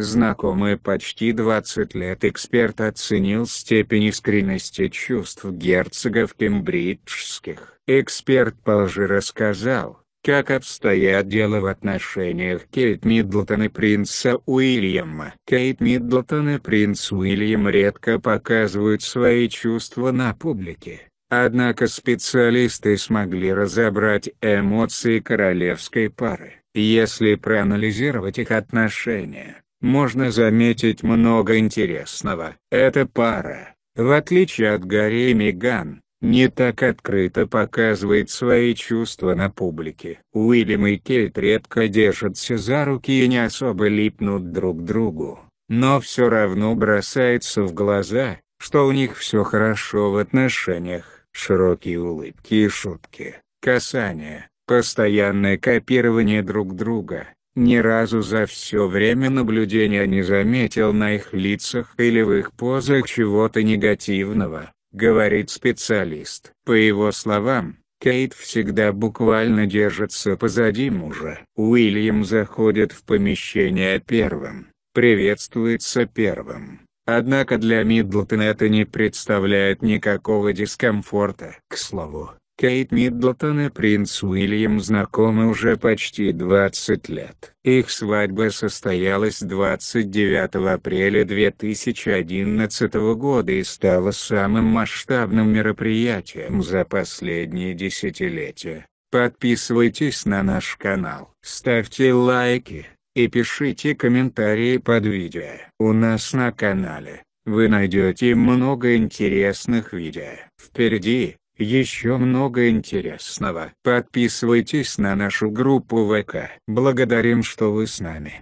Знакомый почти 20 лет эксперт оценил степень искренности чувств герцогов кембриджских. Эксперт позже рассказал, как обстоят дела в отношениях Кейт Миддлтон и принца Уильяма. Кейт Миддлтон и принц Уильям редко показывают свои чувства на публике. Однако специалисты смогли разобрать эмоции королевской пары. Если проанализировать их отношения, можно заметить много интересного. Эта пара, в отличие от Гарри и Меган, не так открыто показывает свои чувства на публике. Уильям и Кейт редко держатся за руки и не особо липнут друг к другу, но все равно бросается в глаза, что у них все хорошо в отношениях, широкие улыбки и шутки, касания, постоянное копирование друг друга, ни разу за все время наблюдения не заметил на их лицах или в их позах чего-то негативного, говорит специалист. По его словам, Кейт всегда буквально держится позади мужа. Уильям заходит в помещение первым, приветствуется первым. Однако для Миддлтона это не представляет никакого дискомфорта. К слову, Кейт Миддлтон и принц Уильям знакомы уже почти 20 лет. Их свадьба состоялась 29 апреля 2011 года и стала самым масштабным мероприятием за последние десятилетия. Подписывайтесь на наш канал, ставьте лайки и пишите комментарии под видео. У нас на канале вы найдете много интересных видео. Впереди еще много интересного. Подписывайтесь на нашу группу ВК. Благодарим, что вы с нами.